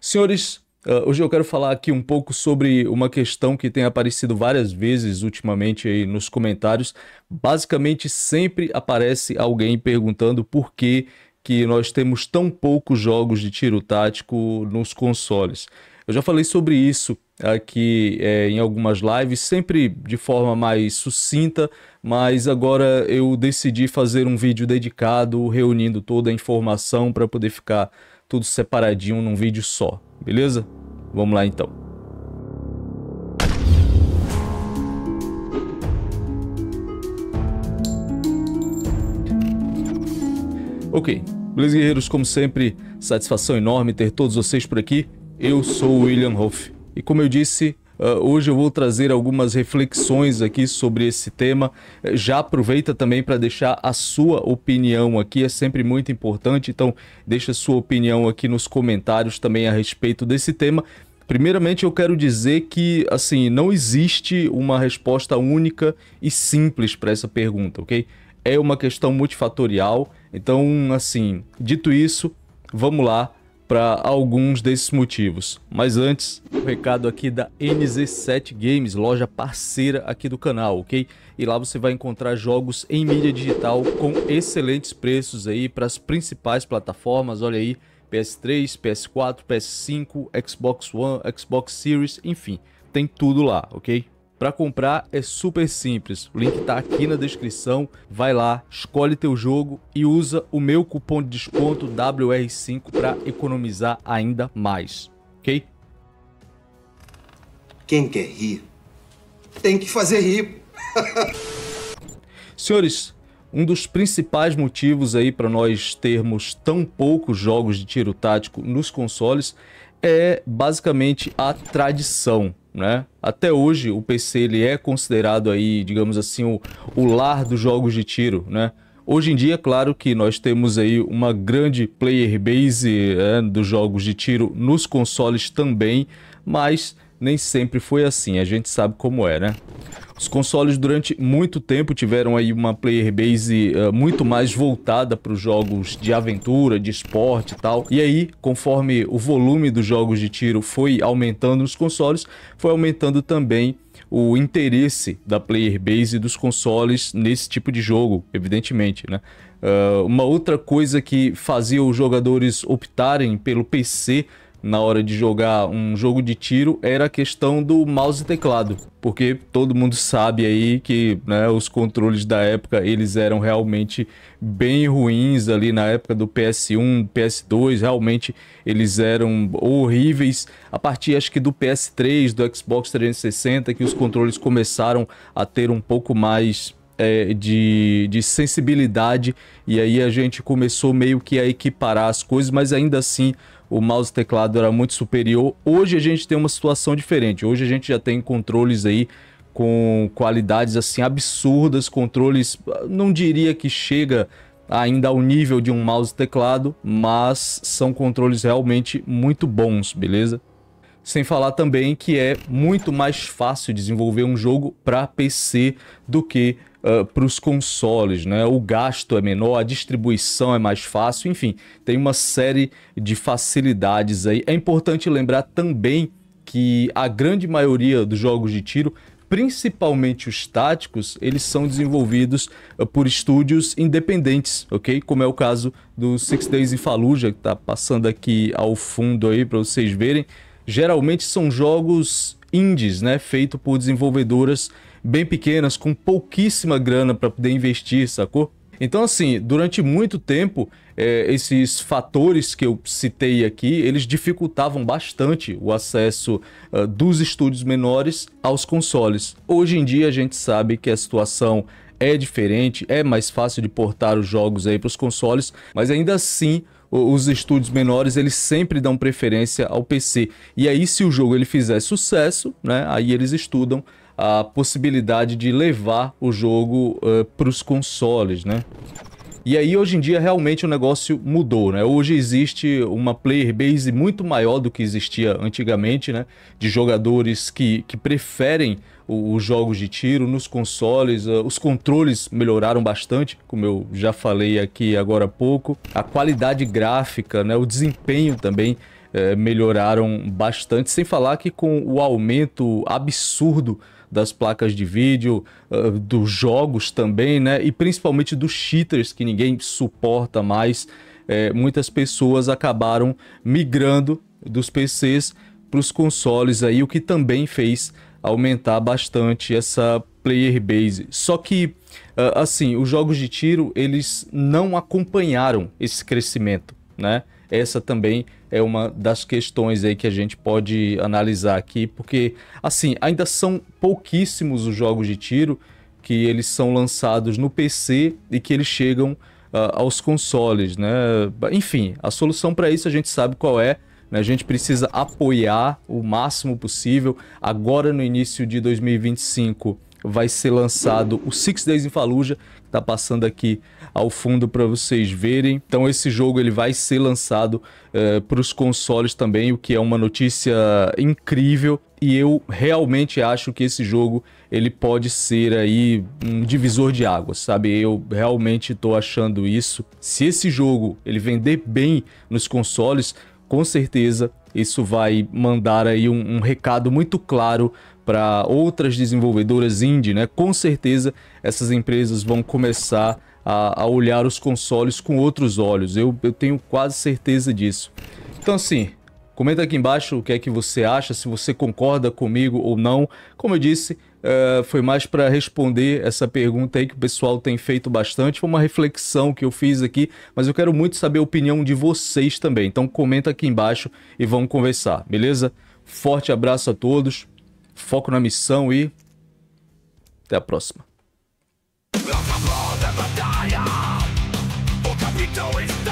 Senhores, eh, hoje eu quero falar aqui um pouco sobre uma questão que tem aparecido várias vezes ultimamente aí nos comentários. Basicamente, sempre aparece alguém perguntando por que, que nós temos tão poucos jogos de tiro tático nos consoles. Eu já falei sobre isso aqui é, em algumas lives, sempre de forma mais sucinta, mas agora eu decidi fazer um vídeo dedicado, reunindo toda a informação para poder ficar tudo separadinho num vídeo só, beleza? Vamos lá então. Ok, beleza guerreiros, como sempre, satisfação enorme ter todos vocês por aqui. Eu sou o William Hoff e como eu disse, Uh, hoje eu vou trazer algumas reflexões aqui sobre esse tema. Eh, já aproveita também para deixar a sua opinião aqui, é sempre muito importante. Então, deixa a sua opinião aqui nos comentários também a respeito desse tema. Primeiramente, eu quero dizer que, assim, não existe uma resposta única e simples para essa pergunta, ok? É uma questão multifatorial. Então, assim, dito isso, vamos lá para alguns desses motivos. Mas antes, o um recado aqui da NZ7 Games, loja parceira aqui do canal, ok? E lá você vai encontrar jogos em mídia digital com excelentes preços aí para as principais plataformas, olha aí, PS3, PS4, PS5, Xbox One, Xbox Series, enfim, tem tudo lá, ok? Para comprar é super simples. O link está aqui na descrição. Vai lá, escolhe teu jogo e usa o meu cupom de desconto WR5 para economizar ainda mais, ok? Quem quer rir, tem que fazer rir. Senhores, um dos principais motivos aí para nós termos tão poucos jogos de tiro tático nos consoles é basicamente a tradição né? Até hoje o PC ele é considerado aí, digamos assim, o, o lar dos jogos de tiro, né? Hoje em dia, claro que nós temos aí uma grande player base é, dos jogos de tiro nos consoles também, mas nem sempre foi assim, a gente sabe como é, né? Os consoles durante muito tempo tiveram aí uma player base uh, muito mais voltada para os jogos de aventura, de esporte e tal. E aí, conforme o volume dos jogos de tiro foi aumentando nos consoles, foi aumentando também o interesse da player base dos consoles nesse tipo de jogo, evidentemente, né? Uh, uma outra coisa que fazia os jogadores optarem pelo PC na hora de jogar um jogo de tiro era a questão do mouse e teclado, porque todo mundo sabe aí que né, os controles da época eles eram realmente bem ruins ali na época do PS1, PS2, realmente eles eram horríveis. A partir acho que do PS3, do Xbox 360 que os controles começaram a ter um pouco mais é, de, de, sensibilidade e aí a gente começou meio que a equiparar as coisas, mas ainda assim o mouse e teclado era muito superior. Hoje a gente tem uma situação diferente. Hoje a gente já tem controles aí com qualidades assim absurdas, controles, não diria que chega ainda ao nível de um mouse e teclado, mas são controles realmente muito bons, beleza? Sem falar também que é muito mais fácil desenvolver um jogo para PC do que uh, para os consoles, né? O gasto é menor, a distribuição é mais fácil, enfim, tem uma série de facilidades aí. É importante lembrar também que a grande maioria dos jogos de tiro principalmente os táticos, eles são desenvolvidos por estúdios independentes, ok? Como é o caso do Six Days in Fallujah, que está passando aqui ao fundo aí para vocês verem geralmente são jogos indies, né, feito por desenvolvedoras bem pequenas com pouquíssima grana para poder investir, sacou? Então, assim, durante muito tempo, é, esses fatores que eu citei aqui, eles dificultavam bastante o acesso uh, dos estúdios menores aos consoles. Hoje em dia, a gente sabe que a situação é diferente, é mais fácil de portar os jogos aí para os consoles, mas ainda assim os estúdios menores eles sempre dão preferência ao PC. E aí, se o jogo ele fizer sucesso, né, aí eles estudam a possibilidade de levar o jogo uh, eh, para os consoles, né? E aí, hoje em dia, realmente o negócio mudou, né? Hoje existe uma player base muito maior do que existia antigamente, né? De jogadores que, que preferem os jogos de tiro nos consoles, ah, os controles melhoraram bastante, como eu já falei aqui agora há pouco. A qualidade gráfica, né? O desempenho também é, melhoraram bastante, sem falar que com o aumento absurdo das placas de vídeo, uh, dos jogos também, né? E principalmente dos cheaters que ninguém suporta mais. É, muitas pessoas acabaram migrando dos PCs para os consoles aí, o que também fez aumentar bastante essa player base. Só que, ah, assim, os jogos de tiro eles não acompanharam esse crescimento, né? essa também é uma das questões aí que a gente pode analisar aqui, porque assim, ainda são pouquíssimos os jogos de tiro que eles são lançados no PC e que eles chegam uh, aos consoles, né? Enfim, a solução para isso a gente sabe qual é, né? a gente precisa apoiar o máximo possível. Agora, no início de 2025, vai ser lançado o Six Days in Fallujah, que tá passando aqui ao fundo para vocês verem. Então esse jogo ele vai ser lançado eh, para os consoles também, o que é uma notícia incrível. E eu realmente acho que esse jogo ele pode ser aí um divisor de águas, sabe? Eu realmente estou achando isso. Se esse jogo ele vender bem nos consoles, com certeza isso vai mandar aí um, um recado muito claro para outras desenvolvedoras indie, né? Com certeza essas empresas vão começar a, a olhar os consoles com outros olhos. Eu, eu tenho quase certeza disso. Então, assim, comenta aqui embaixo o que é que você acha, se você concorda comigo ou não. Como eu disse, Uh, foi mais para responder essa pergunta aí que o pessoal tem feito bastante. Foi uma reflexão que eu fiz aqui, mas eu quero muito saber a opinião de vocês também. Então comenta aqui embaixo e vamos conversar, beleza? Forte abraço a todos foco na missão e até a próxima. É